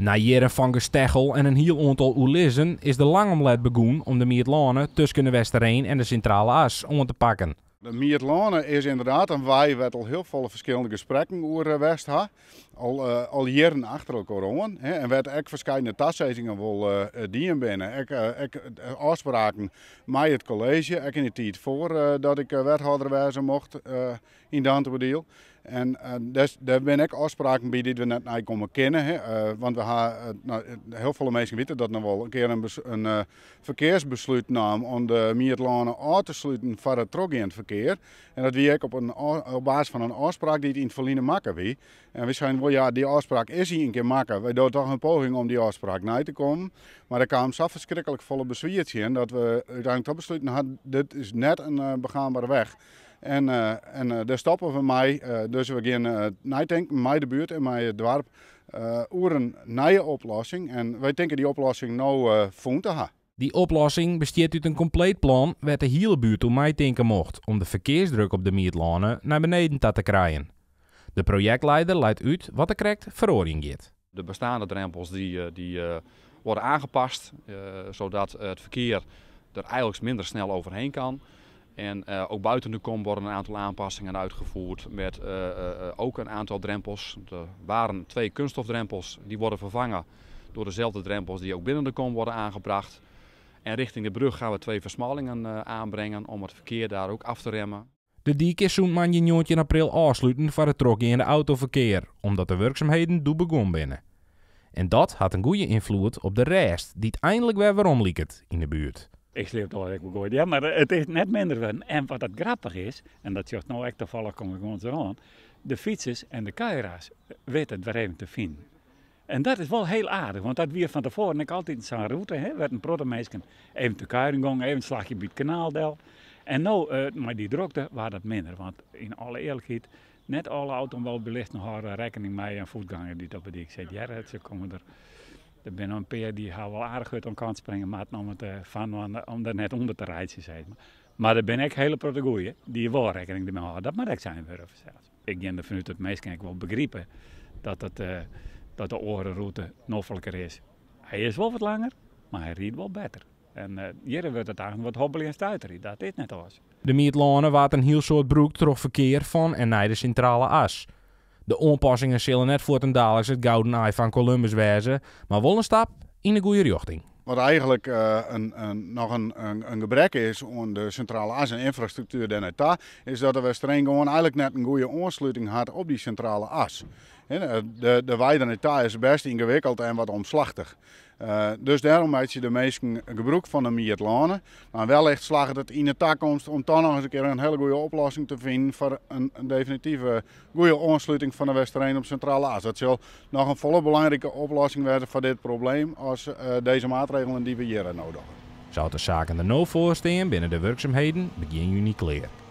Na jaren van Gestegel en een heel aantal oelissen is de langomlet begoen om de Miertlane tussen de Westerheen en de Centrale As om te pakken. De Miertlane is inderdaad een wij werd al heel veel verschillende gesprekken over eh, West al, uh, jaren achter elkaar om. Hè, en werd ook verschillende tastzitingen wel uh, eh, eh, dienen binnen. Ik, uh, ik afspraken met het college, ik in de tijd voor dat ik wethouder wijzen mocht in onderdeel. En dus daar ben ik afspraken bij die we net naar komen kennen. Hè, want we hebben nou, heel veel mensen weten dat nog wel een keer een, een verkeersbesluit nam om de Mietlanen uit te sluiten voor het het verkeer. En dat wie ik op, een, op basis van een afspraak die het in het verliezen maken wie. En we ja, die afspraak is hier een keer maken. Wij doen toch een poging om die afspraak na te komen. Maar er kwam zo verschrikkelijk volle bezwiertje in dat we uiteindelijk toch besloten hadden, dit is net een eh, begaanbare weg. En, uh, en uh, daar stoppen we mij. dus we gaan uh, nadenken, mij de buurt en mij dwarp, over een nieuwe oplossing. En wij denken die oplossing nou uh, te hebben. Die oplossing besteedt uit een compleet plan waar de hele buurt om mij denken mocht om de verkeersdruk op de Mietlanen naar beneden te krijgen. De projectleider leidt uit wat er krijgt, verordening De bestaande drempels die, eh, die eh, worden aangepast, eh, zodat het verkeer er eigenlijk minder snel overheen kan. En ook buiten de kom worden een aantal aanpassingen uitgevoerd met ook een aantal drempels. Er waren twee kunststofdrempels, die worden vervangen door dezelfde drempels die ook binnen de kom worden aangebracht. En richting de brug gaan we twee versmallingen aanbrengen om het verkeer daar ook af te remmen. De dijk is zo'n man in april afsluiten voor het trokken in de autoverkeer, omdat de werkzaamheden doe begon binnen. En dat had een goede invloed op de rest, die het eindelijk weer waarom het in de buurt. Ik sleep al ik goed, ja, maar eh, het is net minder En wat dat grappig is, en dat zegt nou echt toevallig kom ik zo aan, de fietsers en de kuieraars weten het weer even te vinden. En dat is wel heel aardig, want dat weer van tevoren ik altijd zijn route, hè, werd een protte even te kuieren gong, even een slagje bij het kanaaldel. En nou, eh, maar die drukte was dat minder. Want in alle eerlijkheid, net alle automobilisten houden rekening mee en voetgangers die op de dijk Jaren, Ja, ze komen er. Er zijn een paar die gaan wel aardig uit om kant springen, maar eh, om, het, van, om er net onder te rijden, zeg maar. Maar er ben ik hele protegoeien die wel rekening mee houden. Dat mag ik zijn, weer zelfs. Ik denk dat vanuit het meest kan ik wel begrijpen dat, het, eh, dat de orenroute noffelijker is. Hij is wel wat langer, maar hij rijdt wel beter. En eh, hier wordt het eigenlijk wat hobbelig en stuiterig, dat dit net was. De Mietlane waard een heel soort broek trof verkeer van en naar de centrale as. De onpassingen zullen net voor ten dadelijk het gouden Eye van Columbus wijzen, maar wel een stap in de goede richting. Wat eigenlijk eh, een, een, nog een, een, gebrek is om de centrale as en infrastructuur daarna, e is dat de Streng gewoon eigenlijk net een goede aansluiting had op die centrale as. De, de, de e is best ingewikkeld en wat omslachtig. Eh, dus daarom heeft je de meeste gebruik van de Mietlane. Maar wellicht slagen het in de toekomst om dan nog eens een keer een hele goede oplossing te vinden voor een, definitieve goede aansluiting van de Westerijn op Centrale Aas. Dat zal nog een volle belangrijke oplossing worden voor dit probleem als eh, deze maatregelen die we hier nodig hebben. Zou de zaken er nou voor binnen de werkzaamheden begin juni klaar.